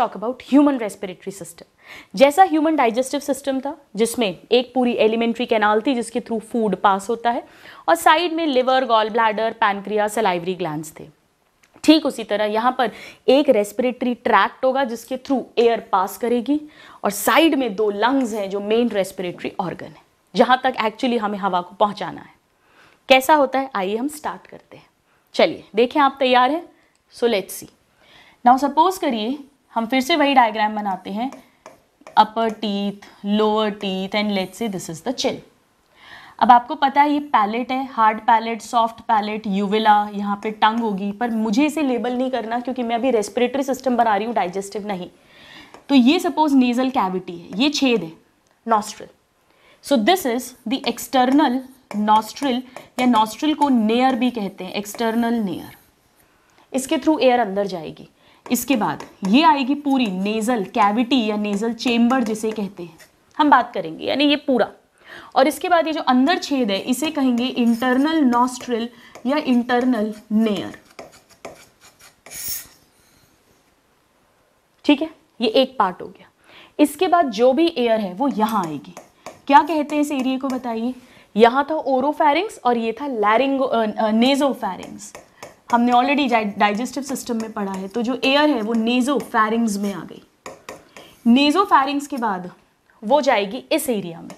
Talk about human respiratory system जैसा human digestive system था जिसमें एक पूरी एलिमेंट्री कैनाल थी जिसके थ्रू फूड पास होता है और साइड में liver gall bladder pancreas salivary gland थे ठीक उसी तरह यहाँ पर एक रेस्पिरेटरी ट्रैक्ट होगा जिसके थ्रू एयर पास करेगी और साइड में दो लंग्स हैं जो मेन रेस्पिरेटरी ऑर्गन है जहाँ तक एक्चुअली हमें हवा को पहुँचाना है कैसा होता है आइए हम स्टार्ट करते हैं चलिए देखें आप तैयार हैं so let's see now suppose करिए हम फिर से वही डायग्राम बनाते हैं upper teeth lower teeth and let say this is the chill अब आपको पता है ये पैलेट है hard palate soft palate uvula यहाँ पे टंग होगी पर मुझे इसे लेबल नहीं करना क्योंकि मैं अभी रेस्पिरेटरी सिस्टम बना रही हूँ डाइजेस्टिव नहीं तो ये सपोज नेजल कैविटी है ये छेद है nostril so this is the external nostril या नॉस्ट्रल को नेयर भी कहते हैं एक्सटर्नल नेयर इसके थ्रू एयर अंदर जाएगी इसके बाद ये आएगी पूरी नेज़ल कैविटी या नेज़ल चेम्बर जिसे कहते हैं हम बात करेंगे यानी ये पूरा और इसके बाद ये जो अंदर छेद है इसे कहेंगे इंटरनल नॉस्ट्रिल या इंटरनल नेयर ठीक है ये एक पार्ट हो गया इसके बाद जो भी एयर है वो यहां आएगी क्या कहते हैं इस एरिए को बताइए यहां था ओरोफेरिंग्स और ये था लैरिंगो नेजोफेरिंग्स हमने ऑलरेडी डाइजेस्टिव सिस्टम में पढ़ा है तो जो एयर है वो नेजो फैरिंग्स में आ गई नेजो फैरिंग्स के बाद वो जाएगी इस एरिया में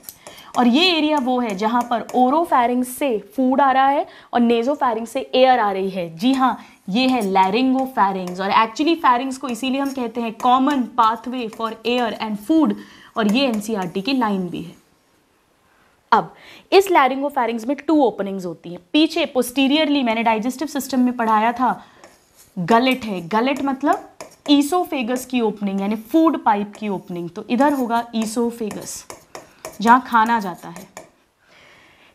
और ये एरिया वो है जहाँ पर ओरो फैरिंग्स से फूड आ रहा है और नेजो फैरिंग्स से एयर आ रही है जी हाँ ये है लैरिंगो फैरिंग्स और एक्चुअली फैरिंग्स को इसीलिए हम कहते हैं common pathway for air and food और ये एन e की लाइन भी है अब इस लैरिंगो फैरिंग्स में टू ओपनिंग्स होती हैं पीछे पोस्टीरियरली मैंने डाइजेस्टिव सिस्टम में पढ़ाया था गलेट है गलेट मतलब ईसोफेगस की ओपनिंग यानी फूड पाइप की ओपनिंग तो इधर होगा ईसोफेगस जहाँ खाना जाता है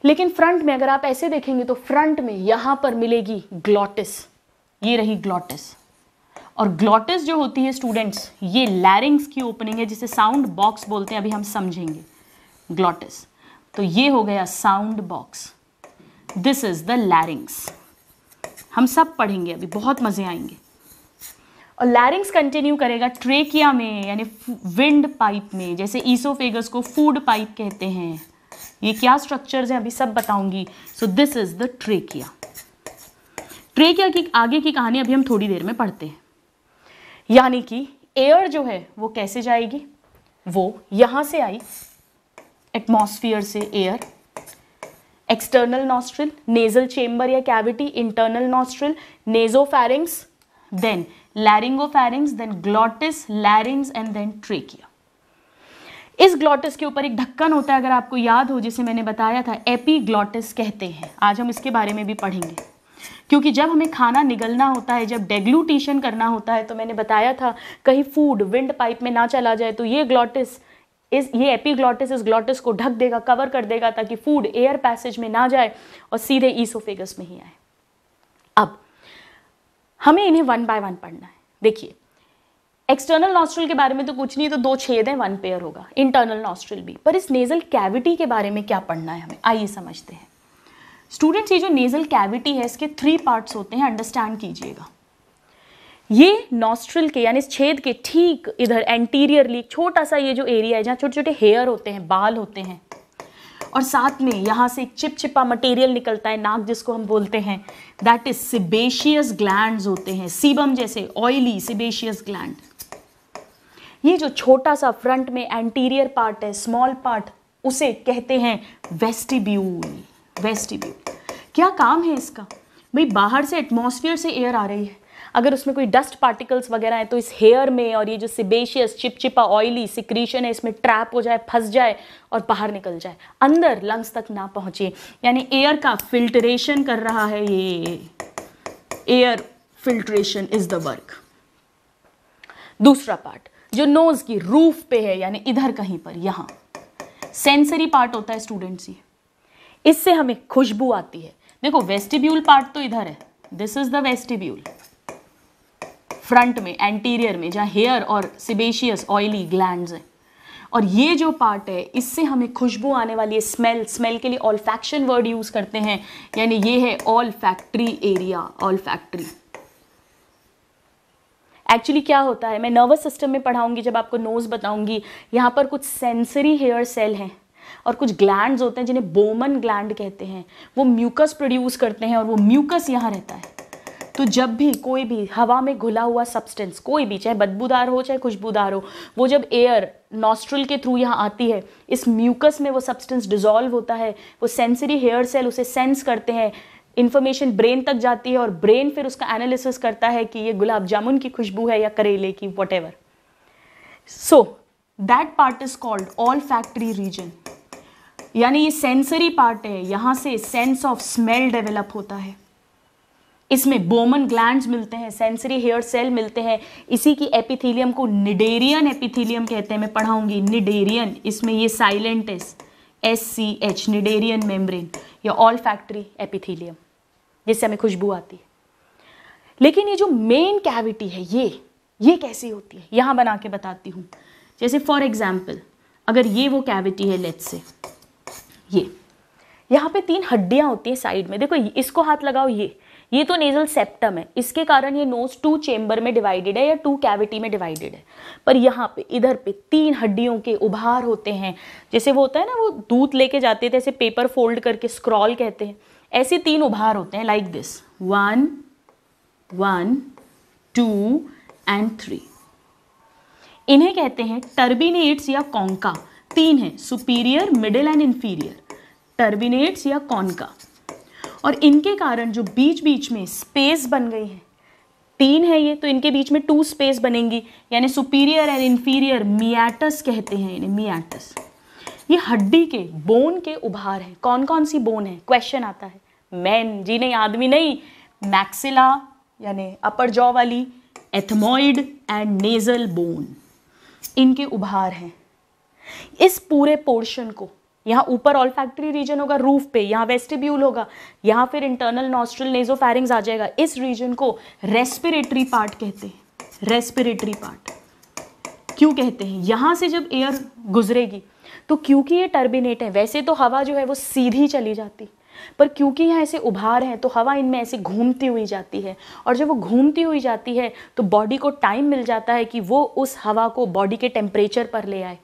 लेकिन फ्रंट में अगर आप ऐसे देखेंगे तो फ्रंट में यहाँ पर मिलेगी ग्लॉटिस ये रही ग्लॉटिस और ग्लॉटिस जो होती है स्टूडेंट्स ये लैरिंग्स की ओपनिंग है जिसे साउंड बॉक्स बोलते हैं अभी हम समझेंगे ग्लॉटिस तो ये हो गया sound box this is the larynx हम सब पढ़ेंगे अभी बहुत मज़े आएंगे और लैरिंग्स कंटिन्यू करेगा ट्रेकिया में यानी विंड पाइप में जैसे ईसोफेगस को फूड पाइप कहते हैं ये क्या स्ट्रक्चर्स हैं अभी सब बताऊंगी so this is the trachea trachea की आगे की कहानी अभी हम थोड़ी देर में पढ़ते हैं यानी कि एयर जो है वो कैसे जाएगी वो यहां से आई एटमोसफियर से air external nostril nasal chamber या cavity internal nostril then laryngopharynx then glottis larynx and then trachea इस ग्लॉटिस के ऊपर एक ढक्कन होता है अगर आपको याद हो जिसे मैंने बताया था ग्लॉटिस कहते हैं आज हम इसके बारे में भी पढ़ेंगे क्योंकि जब हमें खाना निगलना होता है जब डेग्लूटेशन करना होता है तो मैंने बताया था कहीं फूड विंड पाइप में ना चला जाए तो ये ग्लॉटिस इस ये एपीग्लॉटिस इस ग्लॉटिस को ढक देगा कवर कर देगा ताकि फूड एयर पैसेज में ना जाए और सीधे ईसोफेगस में ही आए अब हमें इन्हें वन बाय वन पढ़ना है देखिए एक्सटर्नल नॉस्ट्रल के बारे में तो कुछ नहीं तो दो छेद हैं वन पेयर होगा इंटरनल नॉस्ट्रल भी पर इस नेज़ल कैविटी के बारे में क्या पढ़ना है हमें आइए समझते हैं स्टूडेंट्स ये जो नेज़ल कैविटी है इसके थ्री पार्ट्स होते हैं अंडरस्टैंड कीजिएगा ये नॉस्ट्रल के यानी इस छेद के ठीक इधर एंटीरियरली छोटा सा ये जो एरिया है जहाँ छोटे छोटे हेयर होते हैं बाल होते हैं और साथ में यहाँ से एक चिपचिपा मटेरियल निकलता है नाक जिसको हम बोलते हैं दैट इज सिबेशियस ग्लैंड होते हैं सीबम जैसे ऑयली सिबेशियस ग्लैंड ये जो छोटा सा फ्रंट में एंटीरियर पार्ट है स्मॉल पार्ट उसे कहते हैं वेस्टिब्यूल वेस्टिब्यूल क्या काम है इसका भाई बाहर से एटमोसफियर से एयर आ रही है अगर उसमें कोई डस्ट पार्टिकल्स वगैरह हैं तो इस हेयर में और ये जो सिबेशियस चिपचिपा ऑयली सिक्रीशन है इसमें ट्रैप हो जाए फंस जाए और बाहर निकल जाए अंदर लंग्स तक ना पहुंचे यानी एयर का फिल्ट्रेशन कर रहा है ये air filtration is the work दूसरा पार्ट जो नोज़ की रूफ पे है यानी इधर कहीं पर यहां सेंसरी पार्ट होता है स्टूडेंट ये इससे हमें खुशबू आती है देखो वेस्टिब्यूल पार्ट तो इधर है this is the vestibule front में एंटीरियर में जहाँ हेयर और सिबेशियस ऑयली ग्लैंड हैं और ये जो पार्ट है इससे हमें खुशबू आने वाली है स्मेल स्मेल के लिए ऑल फैक्शन वर्ड यूज़ करते हैं यानी ये है olfactory area olfactory actually क्या होता है मैं नर्वस सिस्टम में पढ़ाऊंगी जब आपको नोज़ बताऊंगी यहाँ पर कुछ सेंसरी हेयर सेल हैं और कुछ ग्लैंड्स होते हैं जिन्हें बोमन ग्लैंड कहते हैं वो म्यूकस प्रोड्यूस करते हैं और वो म्यूकस यहाँ रहता है तो जब भी कोई भी हवा में घुला हुआ सब्सटेंस कोई भी चाहे बदबूदार हो चाहे खुशबूदार हो वो जब एयर नॉस्ट्रल के थ्रू यहाँ आती है इस म्यूकस में वो सब्सटेंस डिजॉल्व होता है वो सेंसरी हेयर सेल उसे सेंस करते हैं इन्फॉर्मेशन ब्रेन तक जाती है और ब्रेन फिर उसका एनालिसिस करता है कि ये गुलाब जामुन की खुशबू है या करेले की whatever so that part is called olfactory region यानी ये सेंसरी पार्ट है यहाँ से सेंस ऑफ स्मेल डेवलप होता है इसमें बोमन ग्लैंड मिलते हैं सेंसरी हेयर सेल मिलते हैं इसी की एपिथीलियम को निडेरियन एपिथीलियम कहते हैं मैं पढ़ाऊंगी निडेरियन इसमें ये silent S S C H Schneiderian membrane या ऑल फैक्ट्री एपिथीलियम जिससे हमें खुशबू आती है लेकिन ये जो मेन कैविटी है ये ये कैसी होती है यहाँ बना के बताती हूँ जैसे फॉर एग्जाम्पल अगर ये वो कैविटी है लेट से ये यहाँ पे तीन हड्डियाँ होती हैं साइड में देखो इसको हाथ लगाओ ये ये तो नेजल सेप्टम है इसके कारण ये नोज टू चेम्बर में डिवाइडेड है या टू कैविटी में डिवाइडेड है पर यहाँ पे इधर पे तीन हड्डियों के उभार होते हैं जैसे वो होता है ना वो दूध लेके जाते थे तो ऐसे पेपर फोल्ड करके स्क्रॉल कहते हैं ऐसे तीन उभार होते हैं like this one one two and three इन्हें कहते हैं टर्बिनेट्स या कॉन्का तीन है superior middle and inferior turbinates या कॉन्का और इनके कारण जो बीच बीच में स्पेस बन गई है तीन है ये तो इनके बीच में टू स्पेस बनेंगी यानी सुपीरियर एंड इन्फीरियर मियाटस कहते हैं इन्हें मियाटस ये हड्डी के बोन के उभार हैं कौन कौन सी बोन है क्वेश्चन आता है मैन जी नहीं आदमी नहीं मैक्सिला यानी अपर जॉ वाली एथमोइड एंड नेजल बोन इनके उभार हैं इस पूरे पोर्शन को यहाँ ऊपर ऑल फैक्ट्री रीजन होगा रूफ पे यहाँ वेस्टिब्यूल होगा यहाँ फिर इंटरनल नॉस्ट्रल नेजो फैरिंग्स आ जाएगा इस रीजन को रेस्पिरेटरी पार्ट कहते हैं रेस्पिरेटरी पार्ट क्यों कहते हैं यहाँ से जब एयर गुजरेगी तो क्योंकि ये टर्बिनेट है वैसे तो हवा जो है वो सीधी चली जाती पर क्योंकि यहाँ ऐसे उभार हैं तो हवा इनमें ऐसे घूमती हुई जाती है और जब वो घूमती हुई जाती है तो बॉडी को टाइम मिल जाता है कि वो उस हवा को बॉडी के टेम्परेचर पर ले आए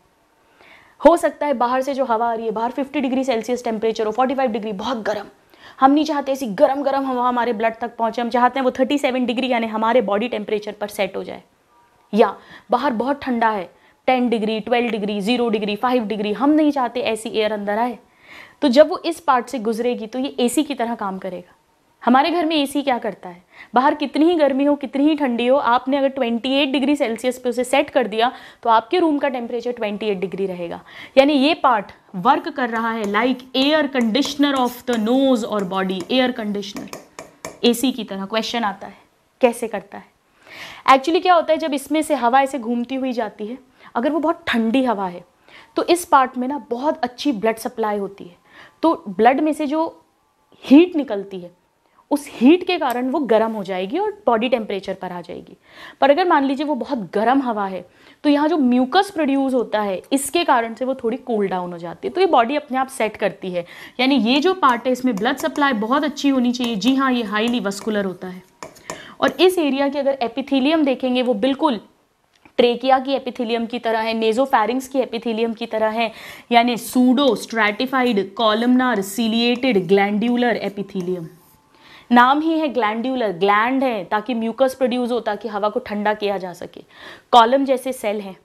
हो सकता है बाहर से जो हवा आ रही है बाहर 50 डिग्री सेल्सियस टेम्परेचर हो 45 डिग्री बहुत गर्म हम नहीं चाहते ऐसी गर्म गर्म हवा हमारे ब्लड तक पहुँचे हम चाहते हैं वो 37 डिग्री यानी हमारे बॉडी टेम्परेचर पर सेट हो जाए या बाहर बहुत ठंडा है ten degree twelve degree zero degree five degree हम नहीं चाहते ऐसी एयर अंदर आए तो जब वो इस पार्ट से गुजरेगी तो ये एसी की तरह काम करेगा हमारे घर में एसी क्या करता है बाहर कितनी ही गर्मी हो कितनी ही ठंडी हो आपने अगर 28 डिग्री सेल्सियस पे उसे सेट कर दिया तो आपके रूम का टेम्परेचर 28 डिग्री रहेगा यानी ये पार्ट वर्क कर रहा है like air conditioner of the nose और बॉडी एयर कंडीशनर एसी की तरह क्वेश्चन आता है कैसे करता है एक्चुअली क्या होता है जब इसमें से हवा ऐसे घूमती हुई जाती है अगर वो बहुत ठंडी हवा है तो इस पार्ट में ना बहुत अच्छी ब्लड सप्लाई होती है तो ब्लड में से जो हीट निकलती है उस हीट के कारण वो गर्म हो जाएगी और बॉडी टेम्परेचर पर आ जाएगी पर अगर मान लीजिए वो बहुत गर्म हवा है तो यहाँ जो म्यूकस प्रोड्यूस होता है इसके कारण से वो थोड़ी कूल डाउन हो जाती है तो ये बॉडी अपने आप सेट करती है यानी ये जो पार्ट है इसमें ब्लड सप्लाई बहुत अच्छी होनी चाहिए जी हाँ ये हाईली वस्कुलर होता है और इस एरिया की अगर एपिथीलियम देखेंगे वो बिल्कुल ट्रेकिया की एपिथीलियम की तरह है नेजोफैरिंग्स की एपिथीलियम की तरह है यानी pseudo stratified columnar ciliated glandular epithelium नाम ही है ग्लैंडुलर ग्लैंड है ताकि म्यूकस प्रोड्यूस हो ताकि हवा को ठंडा किया जा सके कॉलम जैसे सेल हैं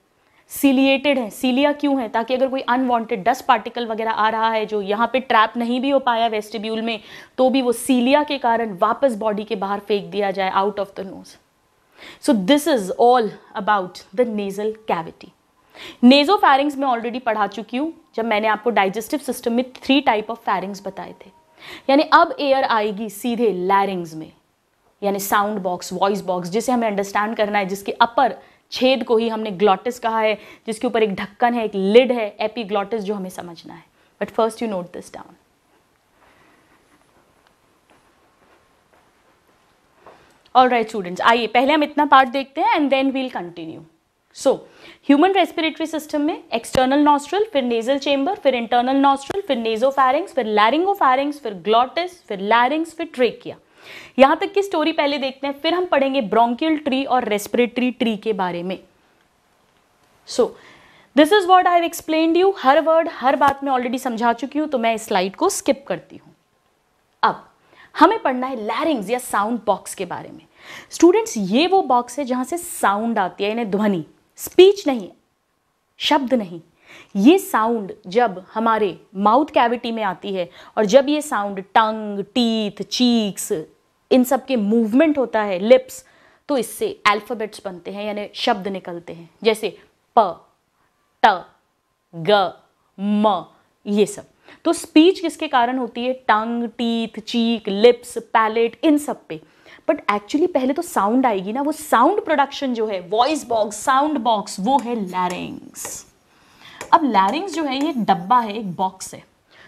सीलिएटेड है सीलिया क्यों है ताकि अगर कोई अनवांटेड डस्ट पार्टिकल वगैरह आ रहा है जो यहाँ पे ट्रैप नहीं भी हो पाया वेस्टिब्यूल में तो भी वो सीलिया के कारण वापस बॉडी के बाहर फेंक दिया जाए out of the nose so this is all about the nasal cavity nasopharynx में ऑलरेडी पढ़ा चुकी हूँ जब मैंने आपको डाइजेस्टिव सिस्टम में थ्री टाइप ऑफ फैरिंग्स बताए थे यानी अब एयर आएगी सीधे लैरिंग्स में यानी साउंड बॉक्स वॉइस बॉक्स जिसे हमें अंडरस्टैंड करना है जिसके अपर छेद को ही हमने ग्लॉटिस कहा है जिसके ऊपर एक ढक्कन है एक लिड है एपीग्लॉटिस जो हमें समझना है but first you note this down all right students आइए पहले हम इतना पार्ट देखते हैं and then we'll continue so human respiratory system में एक्सटर्नल नॉस्ट्रल फिर नेजल चेम्बर फिर इंटरनल नॉस्ट्रल फिर फैरिंग्स फिर फैरिंग्स फिर ग्लॉटिस फिर लैरिंग्स फिर ट्रेकिया यहां तक की स्टोरी पहले देखते हैं फिर हम पढ़ेंगे ब्रोंकियल ट्री और रेस्पिरेटरी ट्री के बारे में so this is what I have explain you हर वर्ड हर बात में ऑलरेडी समझा चुकी हूं तो मैं इस स्लाइड को स्किप करती हूं अब हमें पढ़ना है लैरिंग्स या साउंड बॉक्स के बारे में स्टूडेंट्स ये वो बॉक्स है जहां से साउंड आती है ध्वनि स्पीच नहीं शब्द नहीं ये साउंड जब हमारे माउथ कैविटी में आती है और जब ये साउंड टंग टीथ चीक्स इन सब के मूवमेंट होता है लिप्स तो इससे अल्फ़ाबेट्स बनते हैं यानी शब्द निकलते हैं जैसे प ट ग म ये सब तो स्पीच किसके कारण होती है tongue teeth cheek lips palate इन सब पे बट एक्चुअली पहले तो साउंड आएगी ना वो साउंड प्रोडक्शन जो है वॉइस बॉक्स साउंड बॉक्स वो है लैरिंग्स अब लैरिंग्स जो है ये डब्बा है एक बॉक्स है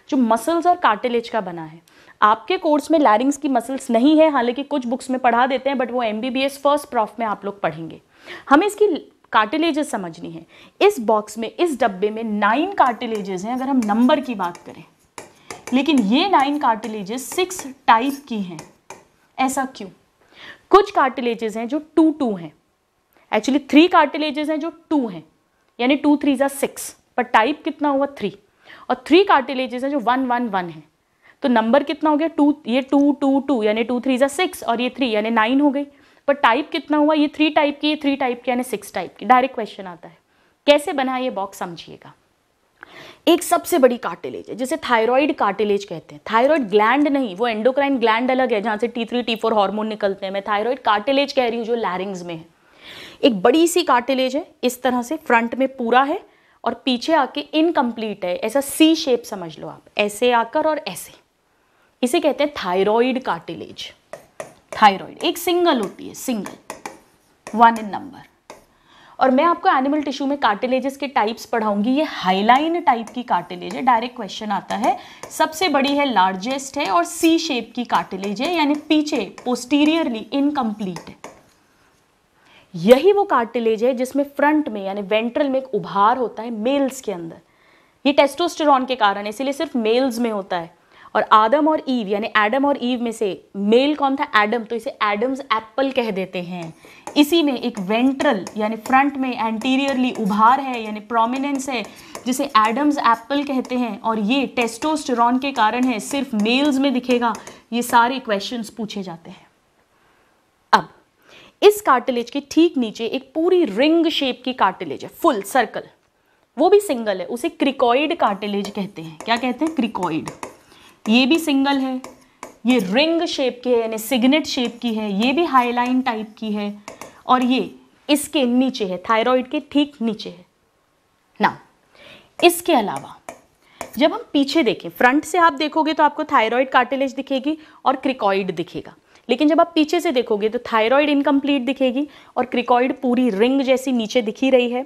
जो मसल्स और कार्टिलेज का बना है आपके कोर्स में लैरिंग्स की मसल्स नहीं है हालांकि कुछ बुक्स में पढ़ा देते हैं बट वो एम फर्स्ट प्रॉफ में आप लोग पढ़ेंगे हमें इसकी कार्टिलेजेस समझनी है इस बॉक्स में इस डब्बे में नाइन कार्टिलेजेस हैं अगर हम नंबर की बात करें लेकिन ये नाइन कार्टिलेजेस सिक्स टाइप की हैं ऐसा क्यों कुछ कार्टिलेजेस हैं जो टू टू हैं एक्चुअली थ्री कार्टिलेजेस हैं जो टू हैं यानी टू थ्री ज़ा सिक्स पर टाइप कितना हुआ थ्री और थ्री कार्टिलेजेस हैं जो वन वन वन हैं तो नंबर कितना हो गया टू ये टू टू टू यानी टू थ्री ज़ा सिक्स और ये थ्री यानी नाइन हो गई पर टाइप कितना हुआ ये थ्री टाइप की ये थ्री टाइप की यानी सिक्स टाइप की डायरेक्ट क्वेश्चन आता है कैसे बना ये बॉक्स समझिएगा एक सबसे बड़ी कार्टिलेज है जिसे थायराइड कार्टिलेज कहते हैं थायराइड ग्लैंड नहीं वो एंडोक्राइन ग्लैंड अलग है जहाँ से T three T four hormone निकलते हैं मैं थायराइड कार्टिलेज कह रही हूँ जो लैरिंग्स में है एक बड़ी सी कार्टिलेज है इस तरह से फ्रंट में पूरा है और पीछे आके इनकम्प्लीट है ऐसा सी शेप समझ लो आप ऐसे आकर और ऐसे इसे कहते हैं थायराइड कार्टिलेज थायराइड एक सिंगल होती है सिंगल वन इन नंबर और मैं आपको एनिमल टिश्यू में कार्टिलेजेस के टाइप्स पढ़ाऊंगी ये हाईलाइन टाइप की कार्टिलेज है डायरेक्ट क्वेश्चन आता है सबसे बड़ी है लार्जेस्ट है और सी शेप की कार्टिलेज है यानी पीछे पोस्टीरियरली इनकम्प्लीट है यही वो कार्टिलेज है जिसमें फ्रंट में यानी वेंट्रल में एक उभार होता है मेल्स के अंदर ये टेस्टोस्टेरॉन के कारण है इसीलिए सिर्फ मेल्स में होता है और आदम और ईव यानी एडम और ईव में से मेल कौन था एडम तो इसे एडम्स एप्पल कह देते हैं इसी में एक वेंट्रल यानी फ्रंट में एंटीरियरली उभार है यानी प्रोमिनेंस है जिसे एडम्स एप्पल कहते हैं और ये टेस्टोस्टेरॉन के कारण है सिर्फ मेल्स में दिखेगा ये सारे क्वेश्चन पूछे जाते हैं अब इस कार्टिलेज के ठीक नीचे एक पूरी रिंग शेप की कार्टिलेज है फुल सर्कल वो भी सिंगल है उसे क्रिकॉइड कार्टिलेज कहते हैं क्या कहते हैं क्रिकॉइड ये भी सिंगल है ये रिंग शेप की है यानी सिग्नेट शेप की है ये भी हाईलाइन टाइप की है और ये इसके नीचे है थायराइड के ठीक नीचे है ना इसके अलावा जब हम पीछे देखें फ्रंट से आप देखोगे तो आपको थायराइड कार्टिलेज दिखेगी और क्रिकॉइड दिखेगा लेकिन जब आप पीछे से देखोगे तो थायराइड इनकम्प्लीट दिखेगी और क्रिकॉइड पूरी रिंग जैसी नीचे दिखी रही है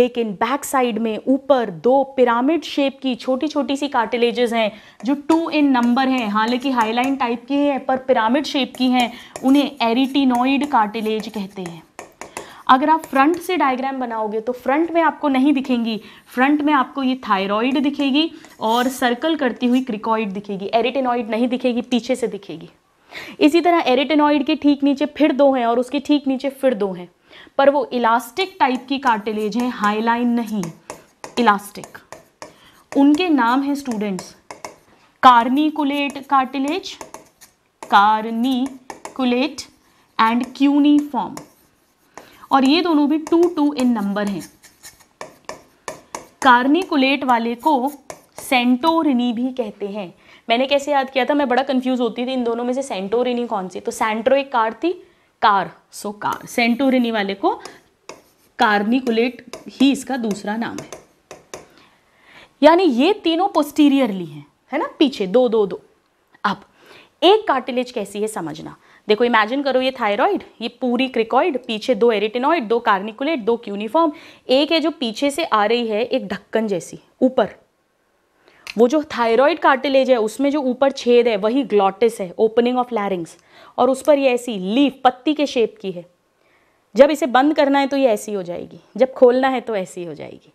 लेकिन बैक साइड में ऊपर दो पिरामिड शेप की छोटी छोटी सी कार्टिलेजेस हैं जो टू इन नंबर हैं हालांकि हाईलाइन टाइप की है पर पिरामिड शेप की हैं उन्हें एरिटिनोइड कार्टिलेज कहते हैं अगर आप फ्रंट से डायग्राम बनाओगे तो फ्रंट में आपको नहीं दिखेंगी फ्रंट में आपको ये थायराइड दिखेगी और सर्कल करती हुई क्रिकॉइड दिखेगी एरिटेनॉइड नहीं दिखेगी पीछे से दिखेगी इसी तरह एरेटेनॉइड के ठीक नीचे फिर दो हैं और उसके ठीक नीचे फिर दो हैं पर वो इलास्टिक टाइप की कार्टिलेज है हाईलाइन नहीं इलास्टिक उनके नाम है students corniculate cartilage corniculate and cuneiform और ये दोनों भी टू टू इन नंबर हैं कार्निकुलेट वाले को सेंटोरिनी भी कहते हैं मैंने कैसे याद किया था मैं बड़ा कन्फ्यूज़ होती थी इन दोनों में से सेंटोरिनी कौन सी तो सेंट्रो एक कार थी कार सो कार सेंटोरिनी वाले को कार्निकुलेट ही इसका दूसरा नाम है यानी ये तीनों पोस्टीरियरली हैं है ना पीछे दो दो दो अब एक कार्टिलेज कैसी है समझना देखो इमेजिन करो ये थायराइड ये पूरी क्रिकॉइड पीछे दो एरिटेनॉइड दो कार्निकुलेट दो क्यूनिफॉर्म एक है जो पीछे से आ रही है एक ढक्कन जैसी ऊपर वो जो थायराइड कार्टिलेज है उसमें जो ऊपर छेद है वही ग्लॉटिस है ओपनिंग ऑफ लैरिंग्स और उस पर ये ऐसी लीफ पत्ती के शेप की है जब इसे बंद करना है तो ये ऐसी हो जाएगी जब खोलना है तो ऐसी हो जाएगी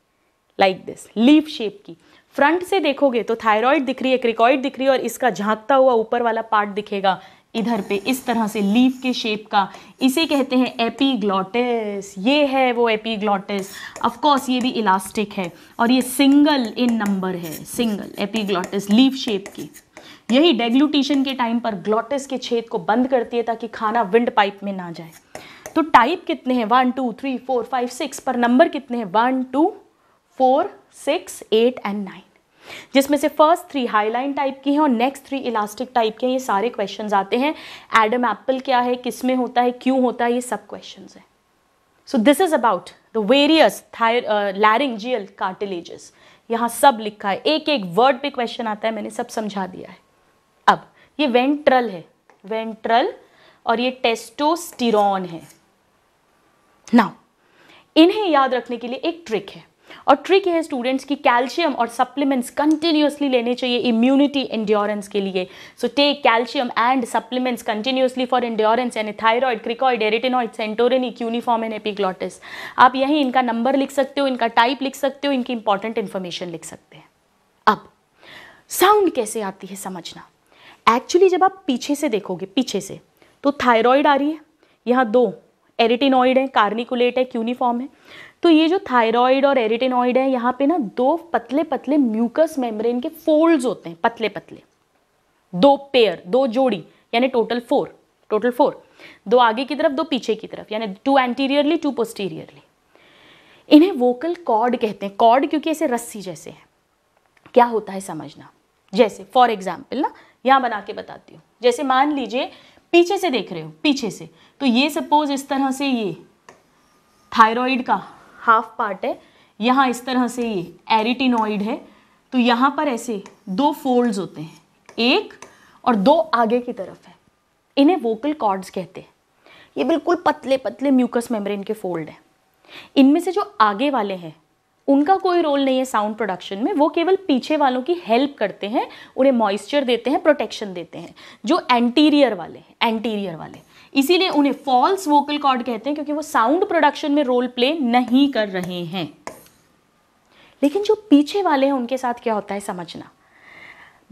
लाइक दिस लीफ शेप की फ्रंट से देखोगे तो थायराइड दिख रही है क्रिकॉइड दिख रही है और इसका झांकता हुआ ऊपर वाला पार्ट दिखेगा इधर पे इस तरह से लीफ के शेप का इसे कहते हैं एपीग्लॉटिस ये है वो एपीग्लॉटिस ऑफकोर्स ये भी इलास्टिक है और ये सिंगल इन नंबर है सिंगल एपीग्लॉटिस लीफ शेप की यही डेग्लूटिशन के टाइम पर ग्लॉटिस के छेद को बंद करती है ताकि खाना विंड पाइप में ना जाए तो टाइप कितने हैं one two three four five six पर नंबर कितने हैं one two four six eight and nine जिसमें से फर्स्ट थ्री हाईलाइन टाइप की हैं और नेक्स्ट थ्री इलास्टिक टाइप के हैं ये सारे क्वेश्चन आते हैं एडम एप्पल क्या है किस में होता है क्यों होता है ये सब क्वेश्चन हैं so this is about the various laryngeal cartilages यहाँ सब लिखा है एक एक वर्ड पे क्वेश्चन आता है मैंने सब समझा दिया है अब ये वेंट्रल है वेंट्रल और ये टेस्टोस्टिरोन है नाउ इन्हें याद रखने के लिए एक ट्रिक है और ट्रिक है स्टूडेंट्स की कैल्शियम और सप्लीमेंट्स कंटिन्यूसली लेने चाहिए इम्यूनिटी इंड्योरेंस के लिए so take calcium and supplements continuously for endurance यानी thyroid cricoid arytenoid santorinic uniform and epiglottis आप यहीं इनका नंबर लिख सकते हो इनका टाइप लिख सकते हो इनकी इंपॉर्टेंट इन्फॉर्मेशन लिख सकते हैं अब साउंड कैसे आती है समझना एक्चुअली जब आप पीछे से देखोगे पीछे से तो थायरॉयड आ रही है यहाँ दो एरेटिनॉइड है कार्निकुलेट है क्यूनिफॉर्म है तो ये जो थायराइड और एरिटेनॉइड है यहाँ पे ना दो पतले पतले म्यूकस मेम्ब्रेन के फोल्ड्स होते हैं पतले पतले दो पेयर दो जोड़ी यानी टोटल फोर टोटल फोर दो आगे की तरफ दो पीछे की तरफ यानी टू एंटीरियरली टू पोस्टीरियरली इन्हें वोकल कॉर्ड कहते हैं कॉर्ड क्योंकि ऐसे रस्सी जैसे है क्या होता है समझना जैसे फॉर एग्जाम्पल ना यहाँ बना के बताती हूँ जैसे मान लीजिए पीछे से देख रहे हो पीछे से तो ये सपोज इस तरह से ये थायराइड का हाफ पार्ट है यहाँ इस तरह से ये एरिटिनॉइड है तो यहाँ पर ऐसे दो फोल्ड्स होते हैं एक और दो आगे की तरफ है इन्हें वोकल कॉर्ड्स कहते हैं ये बिल्कुल पतले पतले म्यूकस मेम्ब्रेन के फोल्ड हैं इनमें से जो आगे वाले हैं उनका कोई रोल नहीं है साउंड प्रोडक्शन में वो केवल पीछे वालों की हेल्प करते हैं उन्हें मॉइस्चर देते हैं प्रोटेक्शन देते हैं जो एंटीरियर वाले एंटीरियर वाले इसीलिए उन्हें फॉल्स वोकल कॉर्ड कहते हैं क्योंकि वो साउंड प्रोडक्शन में रोल प्ले नहीं कर रहे हैं लेकिन जो पीछे वाले हैं उनके साथ क्या होता है समझना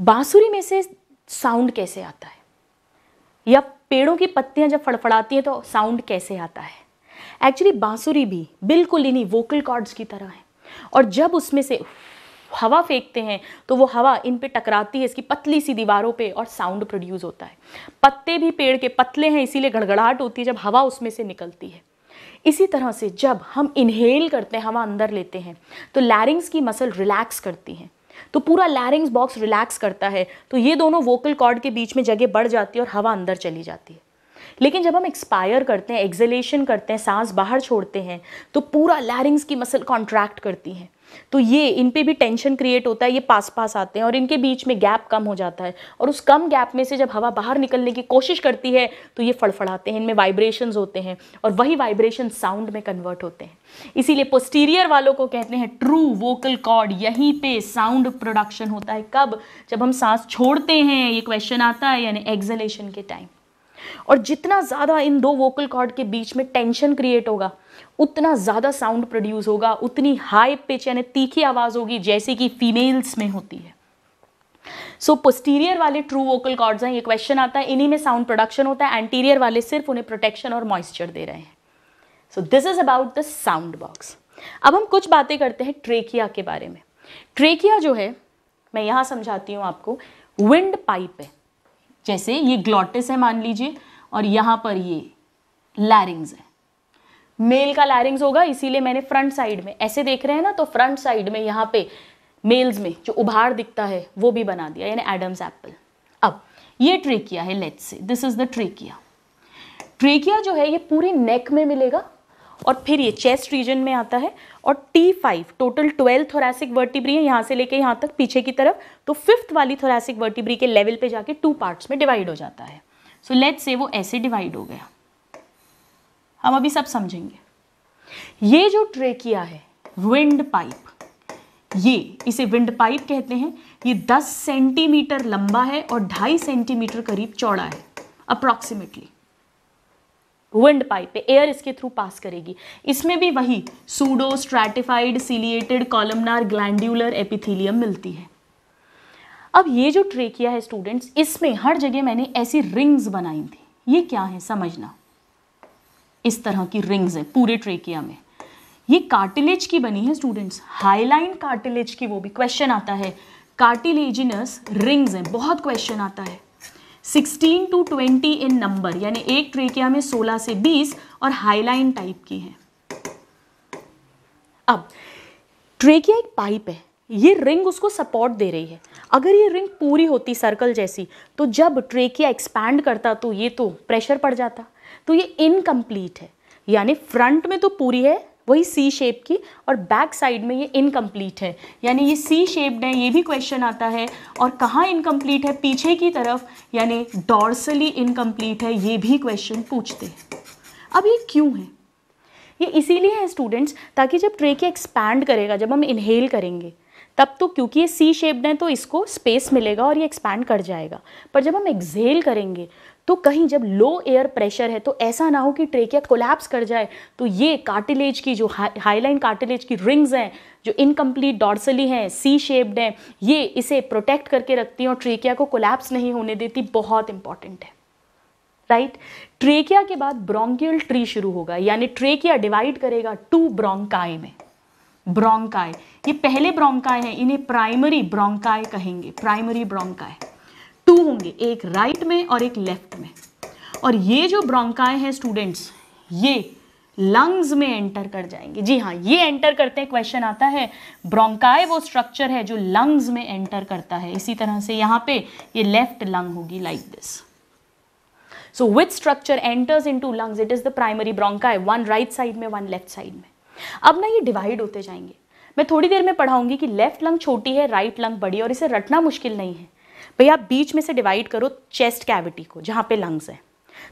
बांसुरी में से साउंड कैसे आता है या पेड़ों की पत्तियां जब फड़फड़ाती हैं तो साउंड कैसे आता है एक्चुअली बांसुरी भी बिल्कुल इन्हीं वोकल कॉर्ड्स की तरह है और जब उसमें से उफ, हवा फेंकते हैं तो वो हवा इन पे टकराती है इसकी पतली सी दीवारों पे और साउंड प्रोड्यूस होता है पत्ते भी पेड़ के पतले हैं इसीलिए गड़गड़ाहट होती है जब हवा उसमें से निकलती है इसी तरह से जब हम इन्हेल करते हैं हवा अंदर लेते हैं तो लैरिंग्स की मसल रिलैक्स करती हैं तो पूरा लैरिंग्स बॉक्स रिलैक्स करता है तो ये दोनों वोकल कॉर्ड के बीच में जगह बढ़ जाती है और हवा अंदर चली जाती है लेकिन जब हम एक्सपायर करते हैं एक्जलेशन करते हैं सांस बाहर छोड़ते हैं तो पूरा लैरिंग्स की मसल कॉन्ट्रैक्ट करती हैं तो ये इन पर भी टेंशन क्रिएट होता है ये पास पास आते हैं और इनके बीच में गैप कम हो जाता है और उस कम गैप में से जब हवा बाहर निकलने की कोशिश करती है तो ये फड़फड़ाते हैं इनमें वाइब्रेशंस होते हैं और वही वाइब्रेशन साउंड में कन्वर्ट होते हैं इसीलिए पोस्टीरियर वालों को कहते हैं ट्रू वोकल कॉर्ड यहीं पे साउंड प्रोडक्शन होता है कब जब हम सांस छोड़ते हैं ये क्वेश्चन आता है यानी एक्जलेशन के टाइम और जितना ज़्यादा इन दो वोकल कॉर्ड के बीच में टेंशन क्रिएट होगा उतना ज़्यादा साउंड प्रोड्यूस होगा उतनी हाई पिच यानी तीखी आवाज़ होगी जैसे कि फीमेल्स में होती है सो so, पोस्टीरियर वाले ट्रू वोकल कॉर्ड्स हैं ये क्वेश्चन आता है इन्हीं में साउंड प्रोडक्शन होता है एंटीरियर वाले सिर्फ उन्हें प्रोटेक्शन और मॉइस्चर दे रहे हैं so this is about the sound box अब हम कुछ बातें करते हैं ट्रेकिया के बारे में ट्रेकिया जो है मैं यहाँ समझाती हूँ आपको विंड पाइप है जैसे ये ग्लॉटिस है मान लीजिए और यहाँ पर ये लैरिंग्स है मेल का लैरिंग्स होगा इसीलिए मैंने फ्रंट साइड में ऐसे देख रहे हैं ना तो फ्रंट साइड में यहाँ पे मेल्स में जो उभार दिखता है वो भी बना दिया यानी एडम्स एप्पल अब ये ट्रेकिया है let's say this is the trachea trachea जो है ये पूरे नेक में मिलेगा और फिर ये चेस्ट रीजन में आता है और T five total twelve thoracic vertebrae है यहाँ से लेके यहाँ तक पीछे की तरफ तो फिफ्थ वाली थोरेसिक वर्टिब्री के लेवल पे जाके टू पार्ट्स में डिवाइड हो जाता है सो लेट्स से वो ऐसे डिवाइड हो गया हम अभी सब समझेंगे ये जो ट्रेकिया है विंड पाइप ये इसे विंड पाइप कहते हैं ये 10 सेंटीमीटर लंबा है और ढाई सेंटीमीटर करीब चौड़ा है अप्रॉक्सीमेटली विंड पाइप पे एयर इसके थ्रू पास करेगी इसमें भी वही pseudo stratified ciliated columnar glandular epithelium मिलती है अब ये जो ट्रेकिया है स्टूडेंट्स इसमें हर जगह मैंने ऐसी रिंग्स बनाई थी ये क्या है समझना इस तरह की रिंग्स हैं पूरे ट्रेकिया में ये कार्टिलेज की बनी है स्टूडेंट्स हाईलाइन कार्टिलेज की वो भी क्वेश्चन आता है कार्टिलेजिनस रिंग्स हैं बहुत क्वेश्चन आता है 16 टू 20 इन नंबर यानी एक ट्रेकिया में 16 से 20 और हाईलाइन टाइप की है अब ट्रेकिया एक पाइप है ये रिंग उसको सपोर्ट दे रही है अगर ये रिंग पूरी होती सर्कल जैसी तो जब ट्रेकिया एक्सपैंड करता तो ये तो प्रेशर पड़ जाता तो ये इनकम्प्लीट है यानी फ्रंट में तो पूरी है वही सी शेप की और बैक साइड में ये इनकम्प्लीट है यानी ये सी शेप्ड है ये भी क्वेश्चन आता है और कहाँ इनकम्प्लीट है पीछे की तरफ यानी डॉर्सली इनकम्प्लीट है ये भी क्वेश्चन पूछते हैं अब ये क्यों है ये इसीलिए है स्टूडेंट्स ताकि जब के एक्सपैंड करेगा जब हम इनहेल करेंगे तब तो क्योंकि ये सी शेप्ड है तो इसको स्पेस मिलेगा और ये एक्सपैंड कर जाएगा पर जब हम एक्जेल करेंगे तो कहीं जब लो एयर प्रेशर है तो ऐसा ना हो कि ट्रेकिया कोलैप्स कर जाए तो ये कार्टिलेज की जो हाईलाइन कार्टिलेज की रिंग्स हैं जो इनकम्प्लीट डॉर्सली हैं सी शेप्ड हैं ये इसे प्रोटेक्ट करके रखती हैं और ट्रेकिया को कोलैप्स नहीं होने देती बहुत इंपॉर्टेंट है राइट right? ट्रेकिया के बाद ब्रोंकियल ट्री शुरू होगा यानी ट्रेकिया डिवाइड करेगा टू ब्रोंकाई में ब्रोंकाई ये पहले ब्रोंकाई हैं इन्हें प्राइमरी ब्रोंकाई कहेंगे प्राइमरी ब्रोंकाई टू होंगे एक राइट में और एक लेफ्ट में और ये जो ब्रोंकाए हैं स्टूडेंट्स ये लंग्स में एंटर कर जाएंगे जी हाँ ये एंटर करते हैं क्वेश्चन आता है ब्रोंकाए वो स्ट्रक्चर है जो लंग्स में एंटर करता है इसी तरह से यहाँ पे ये लेफ्ट लंग होगी like this so with structure enters into lungs it is the primary bronchi one right side में वन लेफ्ट साइड में अब ना ये डिवाइड होते जाएंगे मैं थोड़ी देर में पढ़ाऊंगी कि लेफ्ट लंग छोटी है राइट लंग बड़ी और इसे रटना मुश्किल नहीं है भैया आप बीच में से डिवाइड करो चेस्ट कैविटी को जहाँ पे लंग्स है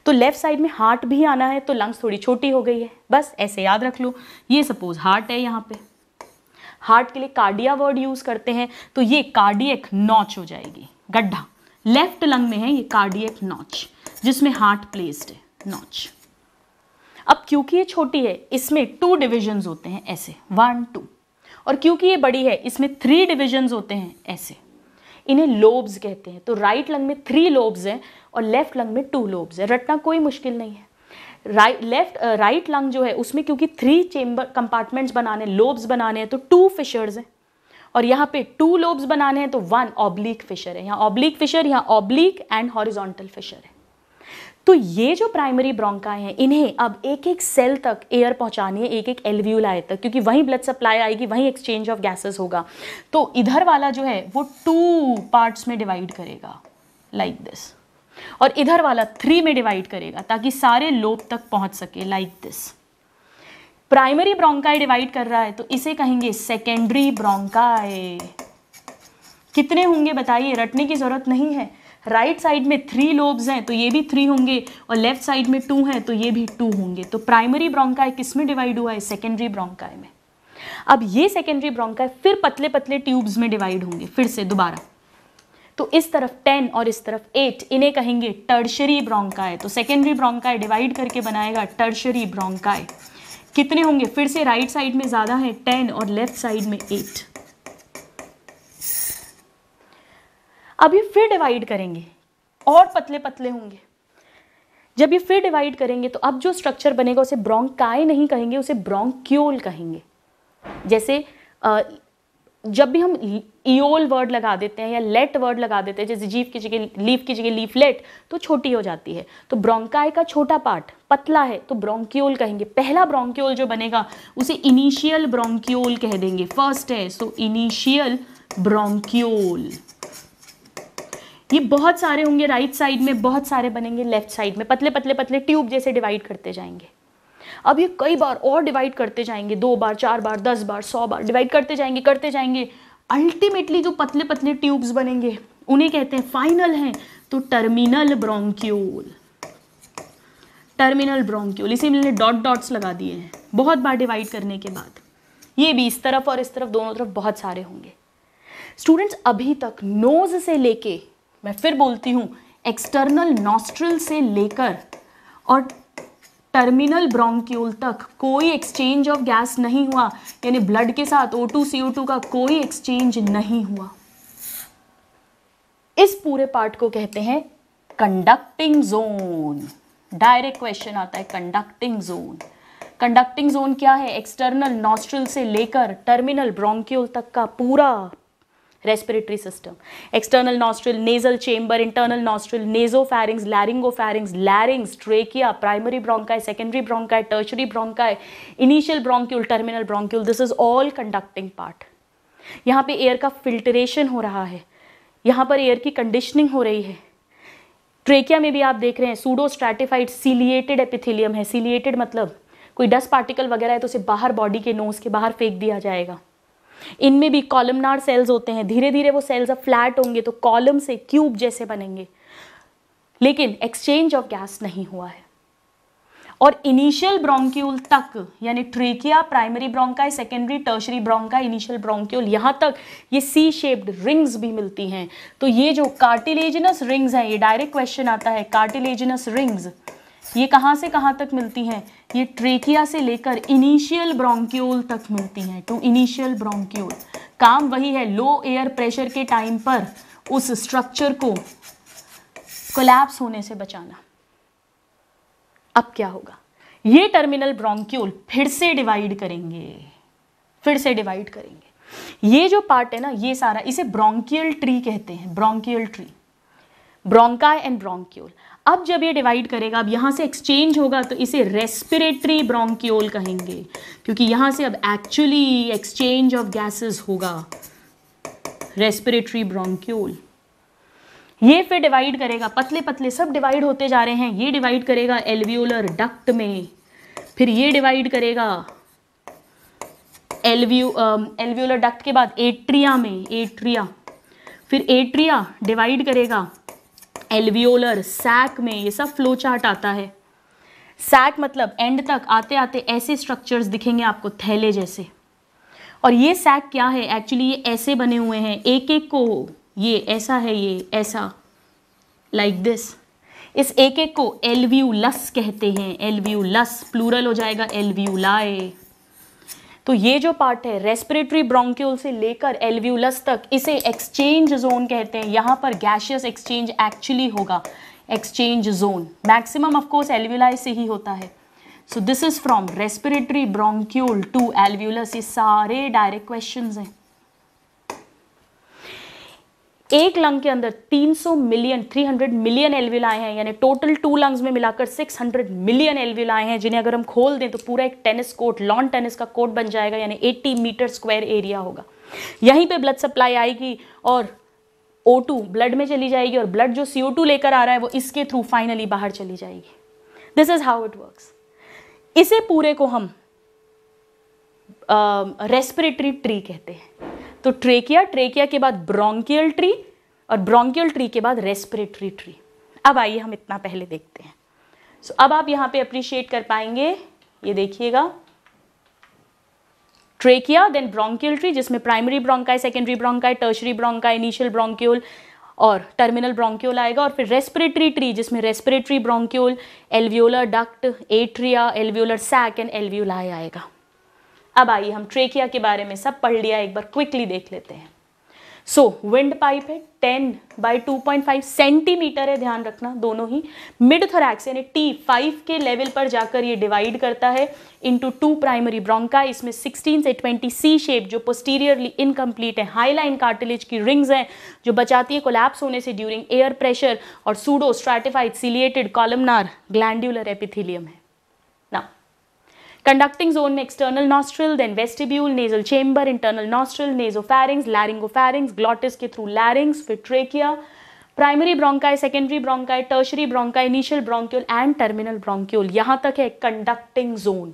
तो लेफ्ट साइड में हार्ट भी आना है तो लंग्स थोड़ी छोटी हो गई है बस ऐसे याद रख लो ये सपोज हार्ट है यहाँ पे हार्ट के लिए कार्डिया वर्ड यूज़ करते हैं तो ये कार्डियक नॉच हो जाएगी गड्ढा लेफ्ट लंग में है ये कार्डियक नॉच जिसमें हार्ट प्लेस्ड है नॉच अब क्योंकि ये छोटी है इसमें टू डिविजन्स होते हैं ऐसे वन टू और क्योंकि ये बड़ी है इसमें थ्री डिविजन्स होते हैं ऐसे इन्हें लोब्स कहते हैं तो राइट लंग में थ्री लोब्स हैं और लेफ्ट लंग में टू लोब्स हैं रटना कोई मुश्किल नहीं है राइट लेफ्ट राइट लंग जो है उसमें क्योंकि थ्री चेम्बर कंपार्टमेंट्स बनाने लोब्स बनाने हैं तो टू फिशर्स हैं और यहाँ पे टू लोब्स बनाने हैं तो वन ऑब्लिक फिशर है यहाँ ऑब्लिक फिशर यहाँ ऑब्लिक एंड हॉरिजॉन्टल फिशर है तो ये जो प्राइमरी ब्रोंकाई हैं इन्हें अब एक एक सेल तक एयर पहुंचानी है एक एक एलव्यूल तक क्योंकि वहीं ब्लड सप्लाई आएगी वहीं एक्सचेंज ऑफ गैसेस होगा तो इधर वाला जो है वो टू पार्ट्स में डिवाइड करेगा लाइक like दिस और इधर वाला थ्री में डिवाइड करेगा ताकि सारे लोब तक पहुंच सके like like this primary bronchi divide कर रहा है तो इसे कहेंगे सेकेंडरी ब्रोंकाई कितने होंगे बताइए रटने की ज़रूरत नहीं है राइट right साइड में थ्री लोब्स हैं तो ये भी थ्री होंगे और लेफ्ट साइड में टू हैं तो ये भी टू होंगे तो प्राइमरी ब्रोंकाई किस में डिवाइड हुआ है सेकेंडरी ब्रोंकाई में अब ये सेकेंडरी ब्रोंकाई फिर पतले पतले ट्यूब्स में डिवाइड होंगे फिर से दोबारा तो इस तरफ टेन और इस तरफ एट इन्हें कहेंगे टर्शरी ब्रोंकाय तो सेकेंडरी ब्रोंकाय डिवाइड करके बनाएगा टर्शरी ब्रोंकाय कितने होंगे फिर से राइट right साइड में ज़्यादा है टेन और लेफ्ट साइड में एट अब ये फिर डिवाइड करेंगे और पतले पतले होंगे जब ये फिर डिवाइड करेंगे तो अब जो स्ट्रक्चर बनेगा उसे ब्रोंकाई नहीं कहेंगे उसे ब्रोंक्यूल कहेंगे जैसे जब भी हम ईओल वर्ड लगा देते हैं या लेट वर्ड लगा देते हैं जैसे जीव की जगह लीफ की जगह लीफलेट तो छोटी हो जाती है तो ब्रोंकाई का छोटा पार्ट पतला है तो ब्रोंक्यूल कहेंगे पहला ब्रोंक्यूल जो बनेगा उसे इनिशियल ब्रोंक्यूल कह देंगे फर्स्ट है सो इनिशियल ब्रोंक्यूल ये बहुत सारे होंगे राइट साइड में बहुत सारे बनेंगे लेफ्ट साइड में पतले पतले पतले ट्यूब जैसे डिवाइड करते जाएंगे अब ये कई बार और डिवाइड करते जाएंगे दो बार चार बार दस बार सौ बार डिवाइड करते जाएंगे करते जाएंगे अल्टीमेटली जो पतले पतले ट्यूब्स बनेंगे उन्हें कहते हैं फाइनल हैं तो टर्मिनल ब्रोंक्यूल टर्मिनल ब्रोंक्यूल इसी मैंने डॉट डॉट्स लगा दिए हैं बहुत बार डिवाइड करने के बाद ये भी इस तरफ और इस तरफ दोनों तरफ बहुत सारे होंगे स्टूडेंट्स अभी तक नोज से लेके मैं फिर बोलती हूँ एक्सटर्नल नॉस्ट्रल से लेकर और टर्मिनल ब्रोंक्यूल तक कोई एक्सचेंज ऑफ गैस नहीं हुआ यानी ब्लड के साथ O2 CO2 का कोई एक्सचेंज नहीं हुआ इस पूरे पार्ट को कहते हैं कंडक्टिंग जोन डायरेक्ट क्वेश्चन आता है कंडक्टिंग जोन कंडक्टिंग जोन क्या है एक्सटर्नल नॉस्ट्रल से लेकर टर्मिनल ब्रोंक्यूल तक का पूरा respiratory system external nostril nasal chamber internal nostril nasopharynx laryngopharynx larynx trachea primary bronchi secondary bronchi tertiary bronchi initial bronchial terminal bronchial this is all conducting part यहाँ पे air का filtration हो रहा है यहाँ पर एयर की कंडीशनिंग हो रही है ट्रेकिया में भी आप देख रहे हैं सूडो स्ट्रैटिफाइड सीलिएटेड एपिथेलियम है सीलिएटेड मतलब कोई डस्ट पार्टिकल वगैरह है तो उसे बाहर बॉडी के नोज के बाहर फेंक दिया जाएगा इनमें भी कॉलमनार सेल्स होते हैं धीरे धीरे वो सेल्स अब फ्लैट होंगे तो कॉलम से क्यूब जैसे बनेंगे लेकिन एक्सचेंज ऑफ गैस नहीं हुआ है और इनिशियल ब्रोंक्यूल तक यानी trachea primary bronchi secondary tertiary bronchi initial bronchiole यहां तक ये सी शेप्ड रिंग्स भी मिलती हैं तो ये जो कार्टिलेजिनस रिंग्स हैं ये डायरेक्ट क्वेश्चन आता है कार्टिलेजिनस रिंग्स ये कहाँ से कहाँ तक मिलती हैं ये ट्रेकिया से लेकर इनिशियल ब्रोंक्यूल तक मिलती हैं टू इनिशियल ब्रोंक्यूल काम वही है लो एयर प्रेशर के टाइम पर उस स्ट्रक्चर को कोलैप्स होने से बचाना अब क्या होगा ये टर्मिनल ब्रोंक्यूल फिर से डिवाइड करेंगे फिर से डिवाइड करेंगे ये जो पार्ट है ना ये सारा इसे ब्रोंकियल ट्री कहते हैं bronchial tree bronchi and bronchiole अब जब ये डिवाइड करेगा अब यहाँ से एक्सचेंज होगा तो इसे रेस्पिरेटरी ब्रोंक्योल कहेंगे क्योंकि यहाँ से अब एक्चुअली एक्सचेंज ऑफ गैसेस होगा रेस्पिरेटरी ब्रोंक्योल ये फिर डिवाइड करेगा पतले पतले सब डिवाइड होते जा रहे हैं ये डिवाइड करेगा एल्वियोलर डक्ट में फिर ये डिवाइड करेगा एलव्यू एलव्यूलर डक्ट के बाद एट्रिया में एट्रिया फिर एट्रिया डिवाइड करेगा एल्वियोलर सैक में ये सब फ्लो चार्ट आता है सैक मतलब एंड तक आते आते ऐसे स्ट्रक्चर्स दिखेंगे आपको थैले जैसे और ये सैक क्या है एक्चुअली ये ऐसे बने हुए हैं एक एक को ये ऐसा है ये ऐसा लाइक like दिस इस एक एक को लस कहते हैं लस प्लूरल हो जाएगा लाए तो ये जो पार्ट है रेस्पिरेटरी ब्रोंक्यूल से लेकर एलव्यूलस तक इसे एक्सचेंज जोन कहते हैं यहाँ पर गैशियस एक्सचेंज एक्चुअली होगा exchange zone maximum of course alveoli से ही होता है so this is from respiratory bronchiole to alveolus ये सारे डायरेक्ट क्वेश्चन हैं एक लंग के अंदर 300 मिलियन 300 मिलियन एलविल आए हैं यानी टोटल टू लंग्स में मिलाकर 600 मिलियन एलविल आए हैं जिन्हें अगर हम खोल दें तो पूरा एक टेनिस कोर्ट लॉन टेनिस का कोर्ट बन जाएगा यानी 80 मीटर स्क्वायर एरिया होगा यहीं पे ब्लड सप्लाई आएगी और ओ ब्लड में चली जाएगी और ब्लड जो सीओ लेकर आ रहा है वो इसके थ्रू फाइनली बाहर चली जाएगी this is how it work इसे पूरे को हम रेस्पिरेटरी ट्री कहते हैं तो ट्रेकिया ट्रेकिया के बाद ब्रोंकियल ट्री और ब्रोंकियल ट्री के बाद रेस्पिरेटरी ट्री अब आइए हम इतना पहले देखते हैं सो so, अब आप यहां पे अप्रिशिएट कर पाएंगे ये देखिएगा ट्रेकिया देन ब्रोंकियल ट्री जिसमें primary bronchi secondary bronchi tertiary bronchi initial bronchiole और टर्मिनल ब्रोंक्यूल आएगा और फिर रेस्पिरेटरी ट्री जिसमें respiratory bronchiole alveolar duct atria alveolar sac and alveoli आएगा अब आइए हम ट्रेकिया के बारे में सब पढ़ लिया एक बार क्विकली देख लेते हैं सो विंड पाइप है ten by two point five centimetre है ध्यान रखना दोनों ही मिड थोरैक्स यानी टी फाइव के लेवल पर जाकर ये डिवाइड करता है इनटू टू प्राइमरी ब्रोंका इसमें सिक्सटीन से ट्वेंटी सी शेप जो पोस्टीरियरली इनकम्प्लीट है हाई लाइन कार्टिलेज की रिंग्स हैं जो बचाती है कोलैप्स होने से ड्यूरिंग एयर प्रेशर और pseudo stratified ciliated columnar glandular epithelium है कंडक्टिंग जोन में external nostril then vestibule nasal chamber internal nostril laryngo laryngopharynx glottis के थ्रू लैरिंग्स फिर trachea primary bronchi secondary bronchi tertiary bronchi initial bronchiole and terminal bronchiole यहाँ तक है conducting zone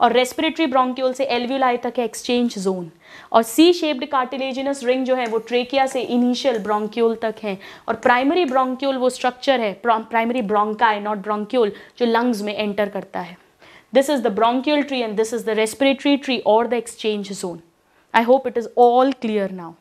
और respiratory bronchiole से alveoli तक है एक्सचेंज जोन और सी शेप्ड कार्टिलेजिनस रिंग जो है वो ट्रेकिया से इनिशियल ब्रोंक्यूल तक है और प्राइमरी ब्रोंक्यूल वो स्ट्रक्चर है प्राइमरी ब्रोंकाई नॉट ब्रोंक्यूल जो लंग्स में एंटर करता है This is the bronchial tree and this is the respiratory tree or the exchange zone. I hope it is all clear now.